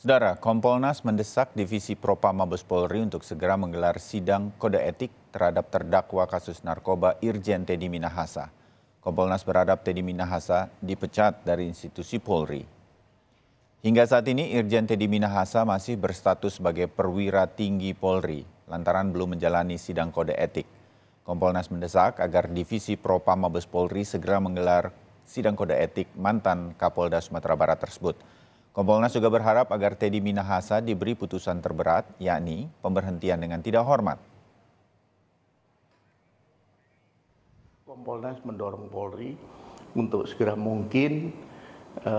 Saudara, Kompolnas mendesak Divisi Propa Mabes Polri untuk segera menggelar sidang kode etik terhadap terdakwa kasus narkoba Irjen Teddy Minahasa. Kompolnas berharap Teddy Minahasa dipecat dari institusi Polri. Hingga saat ini Irjen Teddy Minahasa masih berstatus sebagai perwira tinggi Polri lantaran belum menjalani sidang kode etik. Kompolnas mendesak agar Divisi Propa Mabes Polri segera menggelar sidang kode etik mantan Kapolda Sumatera Barat tersebut. Kompolnas juga berharap agar Teddy Minahasa diberi putusan terberat, yakni pemberhentian dengan tidak hormat. Kompolnas mendorong Polri untuk segera mungkin e,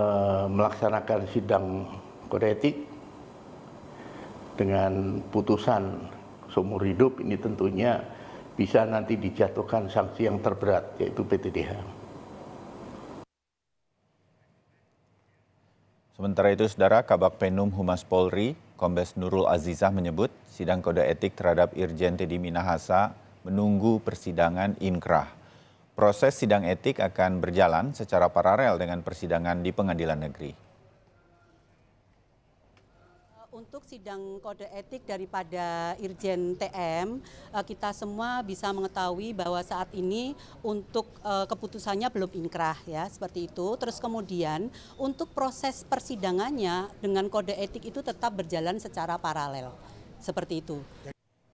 melaksanakan sidang kode etik dengan putusan seumur hidup ini tentunya bisa nanti dijatuhkan sanksi yang terberat yaitu PTDH. Sementara itu, Saudara Kabak Penum Humas Polri, Kombes Nurul Azizah menyebut sidang kode etik terhadap Irjen Teddy Minahasa menunggu persidangan inkrah. Proses sidang etik akan berjalan secara paralel dengan persidangan di pengadilan negeri untuk sidang kode etik daripada Irjen TM, eh, kita semua bisa mengetahui bahwa saat ini untuk eh, keputusannya belum inkrah ya, seperti itu. Terus kemudian untuk proses persidangannya dengan kode etik itu tetap berjalan secara paralel. Seperti itu.